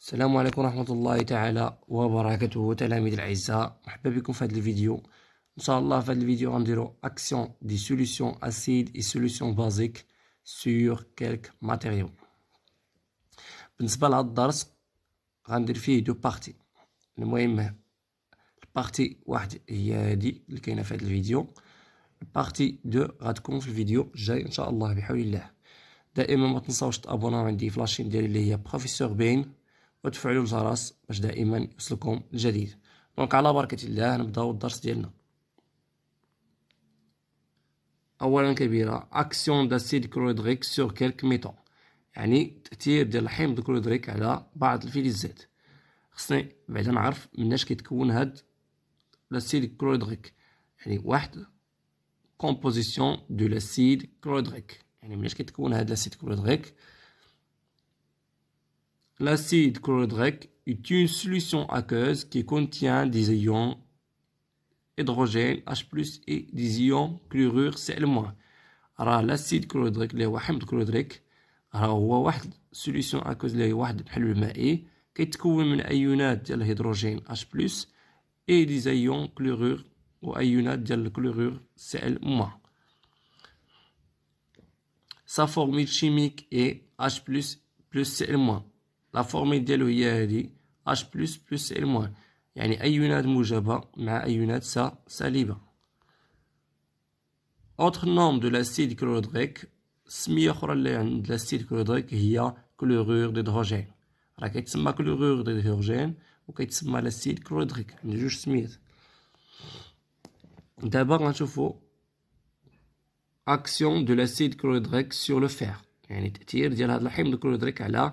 السلام عليكم ورحمة الله تعالى وبركاته تلاميذ الأعزاء مرحبا بكم في هذا الفيديو إن شاء الله في هذا الفيديو غنديرو أكسيون دي سوليسيون أسيد إي سوليسيون بازيك سور كالك ماتيريو بالنسبة لهذا الدرس غندير فيه دو باغتي المهم باغتي واحد هي هادي اللي كاينة في هذا الفيديو باغتي دو غتكون في الفيديو الجاي إن شاء الله بحول الله دائما ما تنساوش تابوناو عندي في لاشين ديالي اللي هي بروفيسور بين وتفعلوا الجرس باش دائما يوصلكم الجديد دونك على بركه الله نبداو الدرس ديالنا اولا كبيره اكسيون داسيد كلوريدريك سور كيلك ميتون يعني تاثير ديال الحمض الكلوريدريك على بعض الفلزات خصني بعدا نعرف مناش كيتكون هاد لاسيد كلوريدريك يعني واحد كومبوزيسيون دو لاسيد كلوريدريك يعني مناش كيتكون هاد لاسيد كلوريدريك L'acide chlorhydrique est une solution aqueuse qui contient des ions hydrogène H+, et des ions chlorure Cl-. Alors, l'acide chlorhydrique, le wahamd chlorhydrique, alors, il y une solution aqueuse qui est de l'eau qui ions H+, et des ions chlorure ou ions de chlorure Cl-. Sa formule chimique est H+, plus Cl-. La formule idéale, elle dit H ⁇ plus L-. Il y a une aïonade de mouche mais une aïonade, ça, Autre nom de l'acide chlorhydrique, c'est l'acide chlorhydrique qui est chlorure d'hydrogène. Alors, qu'est-ce que c'est chlorure d'hydrogène ou qu'est-ce que c'est ma l'acide chlorhydrique? Je juge Smith. D'abord, on trouve l'action de l'acide chlorhydrique sur le fer. Il est tiré, il y a la chlorhydrique, elle a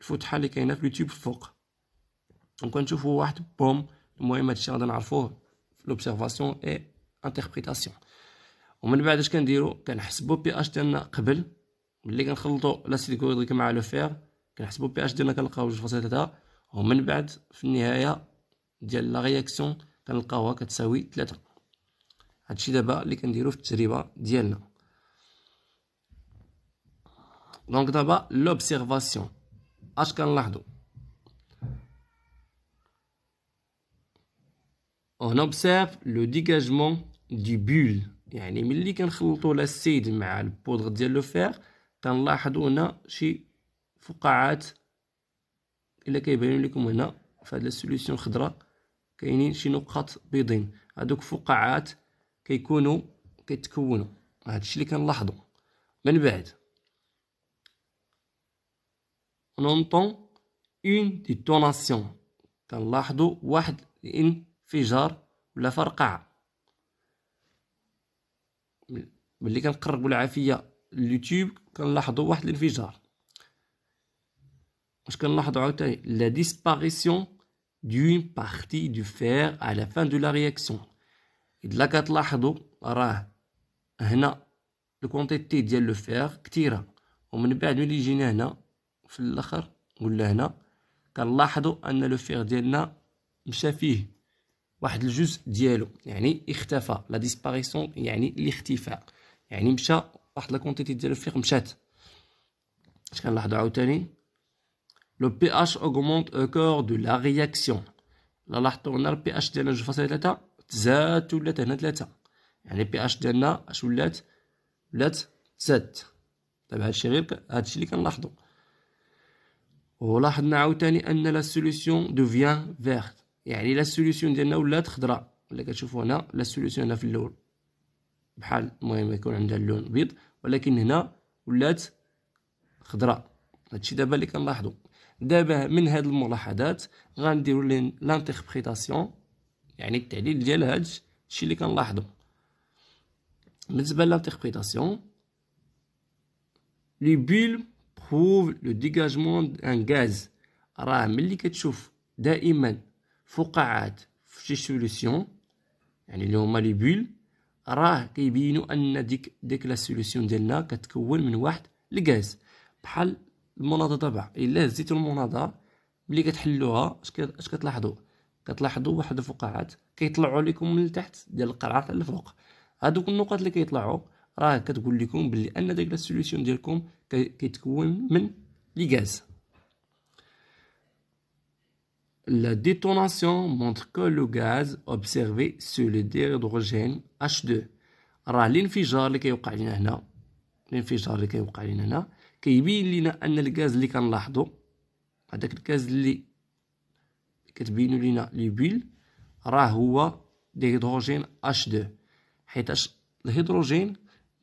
الفتحه اللي كاينه في اليوتيوب الفوق نشوفوا واحد بوم المهم هادشي غادي نعرفوه في لوبسيرفاسيون اي انتربريتاسيون ومن بعد اش كنديرو كنحسبو بي اش ديالنا قبل ملي كنخلطو لاسيليكوريك مع لو فير كنحسبو بي اش ديالنا كنلقاو 2.3 ومن بعد في النهايه ديال لا رياكسيون كنلقاوها كتساوي 3 هادشي دابا اللي كنديرو في التجربه ديالنا دونك دابا لوبسيرفاسيون اش كنلاحظوا اون اوبسيرف لو ديجاجمون دي بول يعني ملي كنخلطوا سيد مع البودغ ديال لو فير كنلاحظوا هنا شي فقاعات الا كيبانوا لكم هنا فهاد لا سوليسيون خضراء كاينين شي نقط بيضين هادوك فقاعات كيكونوا كيتكونوا هادشي اللي كنلاحظوا من بعد On entend une détonation. On l'a vu une explosion, la de a sur YouTube, on a vu a la disparition d'une partie du fer à la fin de la réaction. et a vu que là, on ici le contenu de on a vu في الاخر ولا هنا كنلاحظوا ان لو فيغ ديالنا مشى فيه واحد الجزء ديالو يعني اختفى لا ديسباريسون يعني الاختفاء يعني مشى واحد لا كونتيتي ديال الفيغ مشات اش كنلاحظوا عاوتاني لو بي اش اوغمونت او كور دو لا رياكسيون لا لاحظتوا هنا البي اش ديالنا 2.3 تزاد ولات هنا 3 يعني البي اش ديالنا اش ولات ولات تزاد دابا هادشي غير هادشي اللي كنلاحظوا ولاحظنا عاوتاني ان لا سوليسيون دوفيان فيرت يعني لا سوليسيون ديالنا ولات خضراء ولا كتشوفوا هنا لا سوليسيون هنا في الاول بحال المهم يكون عندها اللون بيض ولكن هنا ولات خضراء هادشي دابا اللي كنلاحظوا دابا من هاد الملاحظات غنديروا لانتربريتاسيون يعني التعديل ديال هادشي اللي كنلاحظوا بالنسبه لانتربريتاسيون لي بول بروف لو د ان غاز راه ملي كتشوف دائما فقاعات في شي سوليسيون يعني اللي هما لي بول راه كيبينوا ان ديك ديك لا سوليسيون ديالنا كتكون من واحد الغاز بحال المناضه تبع الا هزيتو المناضه ملي كتحلوها اش كتلاحظوا كتلاحظوا واحد الفقاعات كيطلعوا لكم من التحت ديال القرعه حتى الفوق هادوك النقط اللي كيطلعوا راه كتقول لكم بلي ان داك سوليوشن ديالكم كيتكون من لي غاز لا ديتوناسيون مونتر كو لو غاز observé سو لو ديغيدروجين اش H2 راه الانفجار اللي كيوقع لينا هنا الانفجار اللي كيوقع لينا هنا كيبين لينا ان الغاز اللي كنلاحظو هذاك الغاز اللي كتبينو لينا لي بيل راه هو ديغيدروجين اش 2 حيتاش الهيدروجين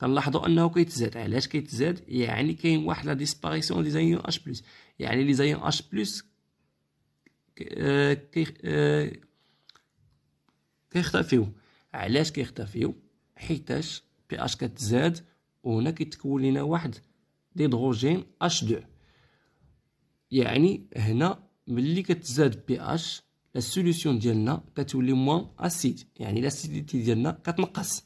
كنلاحظوا انه كيتزاد علاش كيتزاد يعني كاين واحد لا ديسباريسيون دي زايون اش بلس يعني لي زايون اش بلس آه، آه، كيختفيو علاش كيختفيو حيتاش بي اش كتزاد وهنا كيتكون لنا واحد ديدروجين اش 2 يعني هنا ملي كتزاد بي اش السوليوشن ديالنا كتولي موان اسيد يعني الاسيديتي ديالنا كتنقص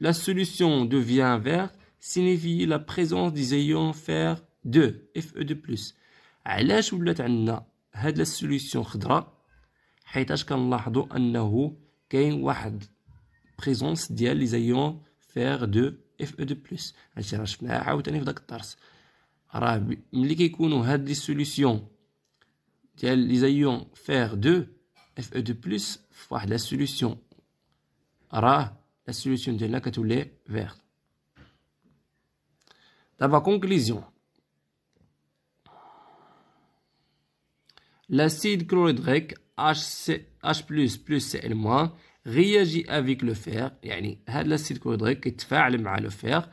La solution devient vert signifie la présence des ions fer 2 Fe2+. علاش ولات عندنا هاد لا سوليسيون خضراء حيتاش كنلاحظوا انه كاين واحد بريزونس ديال لي زيون فير دو اف او هادشي راه شفناها عاوتاني في داك راه ملي كيكونوا هاد لي ديال solution de la Nakatoulé verte. Dans ma conclusion, l'acide chlorhydrique HC, H+, plus Cl- réagit avec le fer, يعني a l'acide chlorhydrique qui fait le fer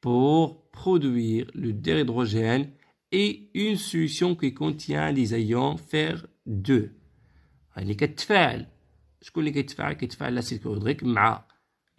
pour produire le déhydrogène et une solution qui contient les ions fer 2 يعني كتفاعل شكون اللي كيتفاعل كيتفاعل l'acide l'acide مع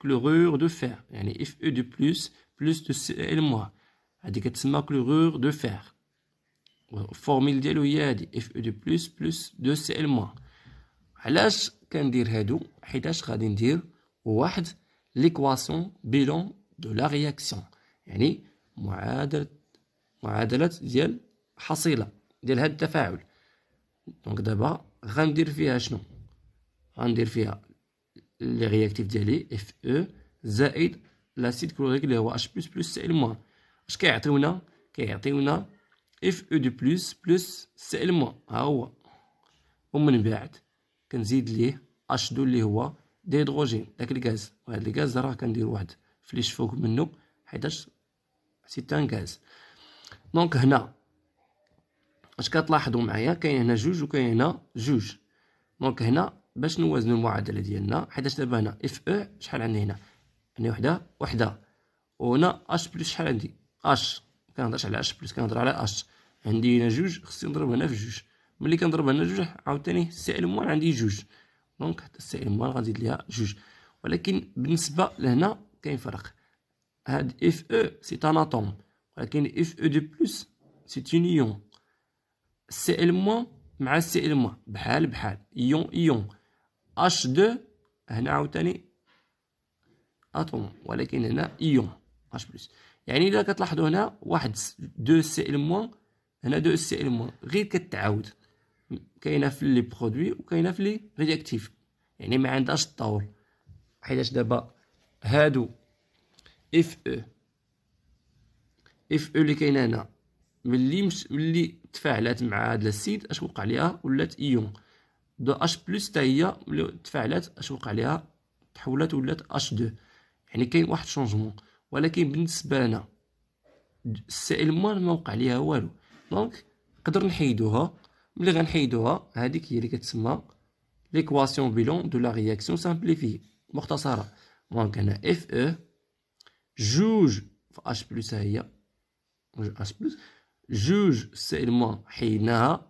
chlorure de fer يعني Fe de plus plus de Cl moins هذه كتسمى chlorure de fer الفورميل ديالو هي de اف او دو بلس بلس دو سي ال موان علاش كندير هادو حيتاش غادي ندير واحد ليكواسيون بيلون دو لا رياكسيون يعني معادله معادله ديال حصيله ديال هاد التفاعل دونك دابا غندير فيها شنو غندير فيها لي رياكتيف ديالي اف او زائد لاسيد كلوريك اللي هو اش بلس بلس سائل موان اش كيعطيونا كيعطيونا اف او دو بلس بلس سائل موان ها هو ومن بعد كنزيد ليه اش دو اللي هو ديدروجين داك الغاز وهاد الغاز راه كندير واحد فليش فوق منه حيتاش ان غاز دونك هنا اش كتلاحظوا معايا كاين هنا جوج وكاين هنا جوج دونك هنا باش نوازنوا المعادله ديالنا حيتاش دابا هنا اف او شحال عندي هنا عندي وحده وحده وهنا اش بلس شحال عندي اش كنهضرش على اش بلس كنهضر على اش عندي هنا جوج خصني نضرب هنا في جوج ملي كنضرب هنا جوج عاوتاني سي ال موان عندي جوج دونك حتى ال موان غنزيد ليها جوج ولكن بالنسبه لهنا كاين فرق هاد اف او سي ان اتوم ولكن اف او دو بلس سي يون سي ال موان مع سي ال موان بحال بحال ايون ايون اش دو هنا عاوتاني اتوم ولكن هنا ايون اش بلس يعني الا كتلاحظوا هنا واحد دو سي ال موان هنا دو سي ال موان غير كتعاود كاينه في لي برودوي وكاينه في لي رياكتيف يعني ما عندهاش الطور حيتاش دابا هادو اف او اف او اللي كاينه هنا ملي مش ملي تفاعلات مع هاد السيد اش وقع ليها ولات ايون دو اش بلس حتى هي ملي تفاعلات اش وقع ليها تحولات ولات اش دو يعني كاين واحد شونجمون ولكن بالنسبه لنا السائل موان ما وقع ليها والو دونك نقدر نحيدوها ملي غنحيدوها هذيك هي اللي كتسمى ليكواسيون بيلون دو لا رياكسيون سامبليفي مختصره دونك هنا اف او e جوج في اش بلس هي جوج اش بلس جوج السائل موان حيدناها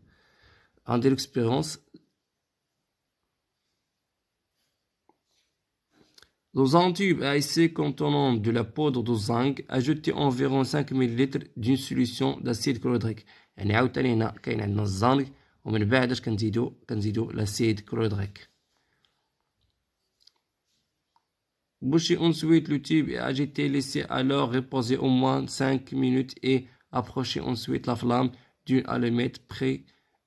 Un de l'expérience. Le tube à essai contenant de la poudre de zinc, ajoutez environ 5 ml d'une solution d'acide chlorhydrique. يعني عاوتاني هنا كاين عندنا zinc, ومن كنزيدو كنزيدو chlorhydrique. Bouchez ensuite le tube et agitez, laissez alors reposer au moins 5 minutes et approcher ensuite la flamme d'une allumette près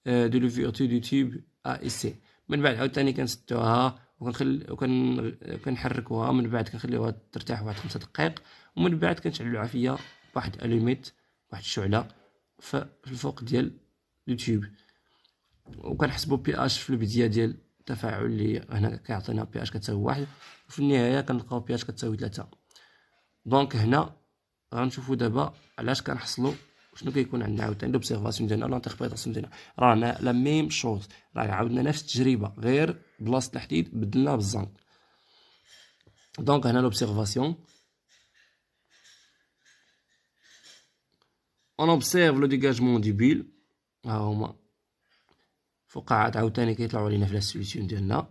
آه، دو لو في دو تيوب ا اي سي من بعد عاوتاني كنسدوها وكنخلي وكن كنحركوها من بعد كنخليوها ترتاح واحد خمسة دقائق ومن بعد كنشعلوها فيا واحد الوميت واحد الشعله في الفوق ديال اليوتيوب وكنحسبوا بي اش في البدايه ديال التفاعل اللي هنا كيعطينا بي اش كتساوي واحد وفي النهايه كنلقاو بي اش كتساوي ثلاثة دونك هنا غنشوفوا دابا علاش كنحصلوا شنو كيكون عندنا عاوتاني لوبسيرفاسيون ديالنا لانتيغبريتاسيون ديالنا رانا لا ميم شوز راه عاودنا نفس التجربه غير بلاصه الحديد بدلنا بالزنق دونك هنا لوبسيرفاسيون اون اوبسيرف لو ديجاجمون دي بيل ها هما فقاعات عاوتاني كيطلعوا علينا في لا سوليسيون ديالنا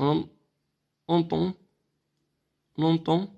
اون اون طون نونطون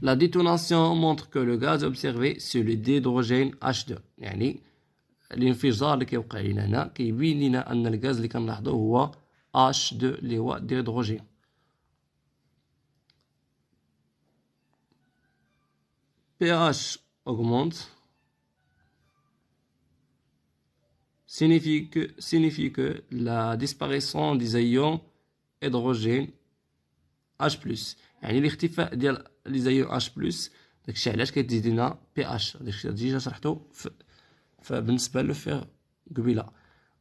La détonation montre que le gaz observé c'est le d'hydrogène H2 يعني الانفجار اللي كيوقع le H2 pH augmente signifie que, signifie que la disparition des ions hydrogène H+. يعني اللي زيه اش بلس داكشي علاش كتزيد لنا بي اش داكشي ديجا شرحتو بالنسبه لو فيغ قبيله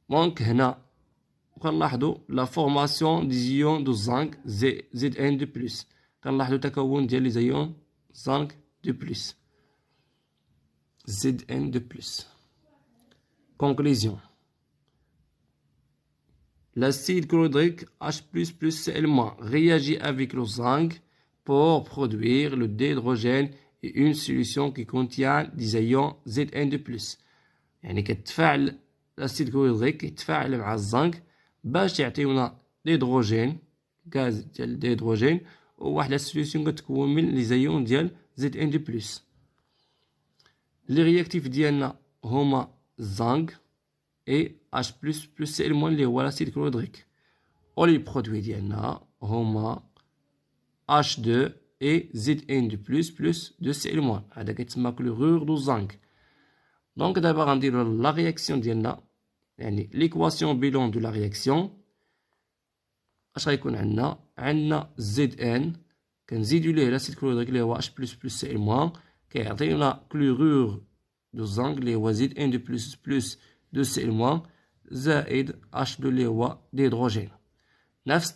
دونك هنا كنلاحظوا لا فورماسيون دي زيون دو زانك زي زد ان دو بلس كنلاحظوا تكون ديال لي زيون زانك دو بلس زد ان دو بلس كونكليزيون L'acide chlorhydrique H++ Cl- réagit avec le zinc pour produire le déhydrogène et une solution qui contient des ions Zn de plus. L'acide chlorhydrique est fait avec le zinc, bah, il y a l'hydrogène, gaz l'hydrogène, ou la solution qui est commune, les ions de Zn de plus. Les réactifs d'Iana, Homa, zinc, et H, plus, c'est le moins l'acide chlorhydrique. On les produits d'Iana, Homa, H2 et Zn de plus plus de Cl moins. Donc, c'est ma chlorure de zinc. Donc, d'abord, on dit la réaction L'équation bilan de la réaction. On a Zn. est a Zn. l'acide chlorhydrique H plus plus Cl moins. est la chlorure de zinc. Le Zn de plus plus de Cl moins. H2 اللي هو نفس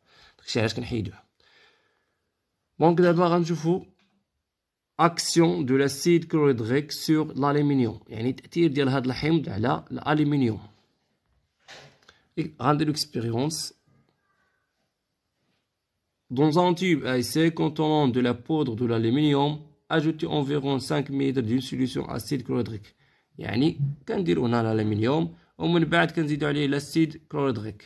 Je vais que c'est un je vais vous donner l'action de l'acide chlorhydrique sur l'aluminium. Il y a un petit détail de l'aluminium. Il y Dans un tube à quand on a de la poudre de l'aluminium, ajoutez environ 5 mètres d'une solution acide chlorhydrique. Il y a un détail l'aluminium. On va aller à l'acide chlorhydrique.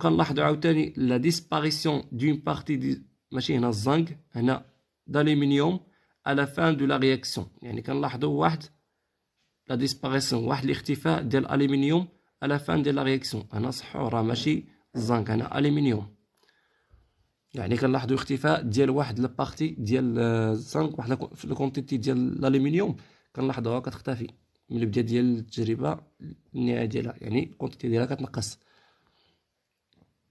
كنلاحظوا عاوتاني لا ديسباريسيون دون بارتي دي ماشي هنا الزنك هنا دالومنيوم على فان دو لا رياكسيون يعني كنلاحظوا واحد لا ديسباريسيون واحد الاختفاء ديال الالومنيوم على فان ديال لا رياكسيون هنا صحو راه ماشي الزنك هنا الومنيوم يعني كنلاحظوا اختفاء ديال واحد لابارتي ديال الزنك واحد في الكونتيتي ديال الالومنيوم كنلاحظوها كتختفي من البدايه ديال التجربه النهايه ديالها يعني الكونتيتي ديالها كتنقص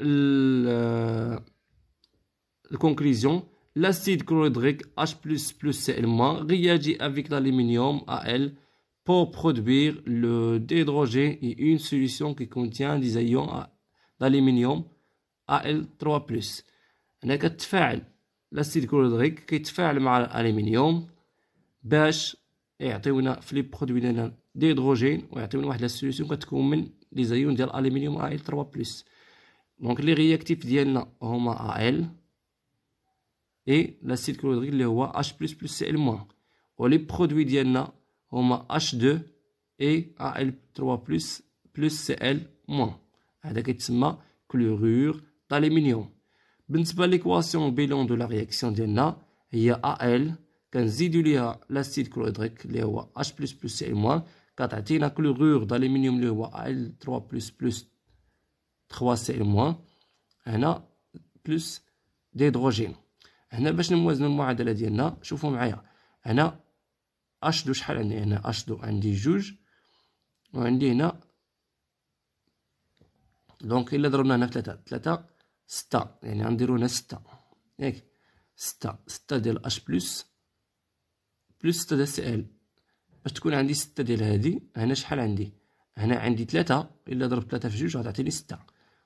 la conclusion, l'acide chlorhydrique H++ Cl- réagit avec l'aluminium Al pour produire le déhydrogène et une solution qui contient des ions d'aluminium Al3+. fait l'acide chlorhydrique qui est fait avec l'aluminium باش يعطيونا في لي et ديالنا ديدروجين ويعطيونا واحد لا سوليسيون solution qui contient des ions 3 donc les réactifs d'INA au Al et l'acide chlorhydrique le H plus plus Cl les produits d'INA au H2 et Al3 plus plus Cl chlorure clorure d'aluminium. L'équation équation bilan de la réaction d'INA il y a Al quand ziluia l'acide chlorhydrique le ou H plus plus Cl la chlorure d'aluminium le Al3 3 cl موان هنا بلس ديدروجين هنا باش نوازنوا المعادله ديالنا شوفوا معايا هنا اش دو شحال عندي هنا اش دو عندي جوج وعندي هنا دونك الا ضربنا هنا ثلاثة ثلاثة ستة يعني غنديرو هنا ستة ياك ستة ستة ديال اش بلس بلس ستة ديال سي ال باش تكون عندي ستة ديال هادي هنا شحال عندي هنا عندي ثلاثة الا ضربت ثلاثة في جوج غتعطيني ستة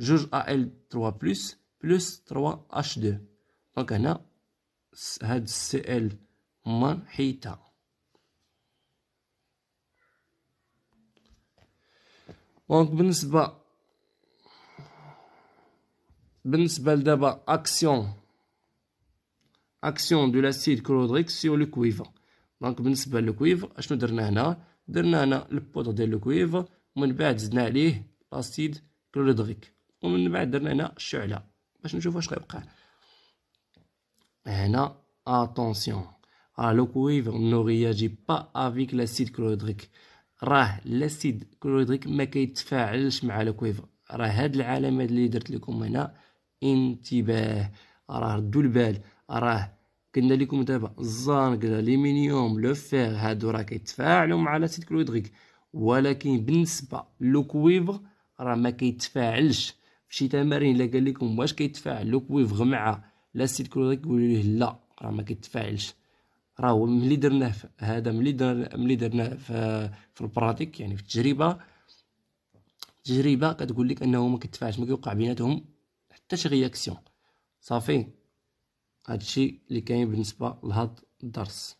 Jouge AL3, plus 3H2. Donc, il y a un HCL moins 8A. Donc, il y a une action de l'acide chlorhydrique sur le cuivre. Donc, il y a un peu de cuivre, et il y a un peu de pot cuivre, et il y a de l'acide chlorhydrique. ومن بعد درنا هنا الشعله باش نشوف واش غيبقى هنا اتونسيون راه لو كويفر نو رياجي با افيك لاسيد كلوريدريك راه لاسيد كلوريدريك ما كيتفاعلش مع لو كويفر راه هاد العلامه اللي درت لكم هنا انتباه راه ردوا البال راه قلنا لكم دابا الزنك الالومنيوم لو فير هادو راه كيتفاعلوا مع لاسيد كلوريدريك ولكن بالنسبه لو كويفر راه ما كيتفاعلش شي تمارين الا قال لكم واش كيتفاعل لو كوي غمعه لا سيت كلوريك يقول ليه لا راه ما كيتفاعلش راه ملي درناه هذا ملي درناه ملي درناه في, في البراتيك يعني في التجربه التجربه كتقول لك انه ما كيتفاعلش ما كيوقع بيناتهم حتى شي رياكسيون صافي هادشي اللي كاين بالنسبه لهاد الدرس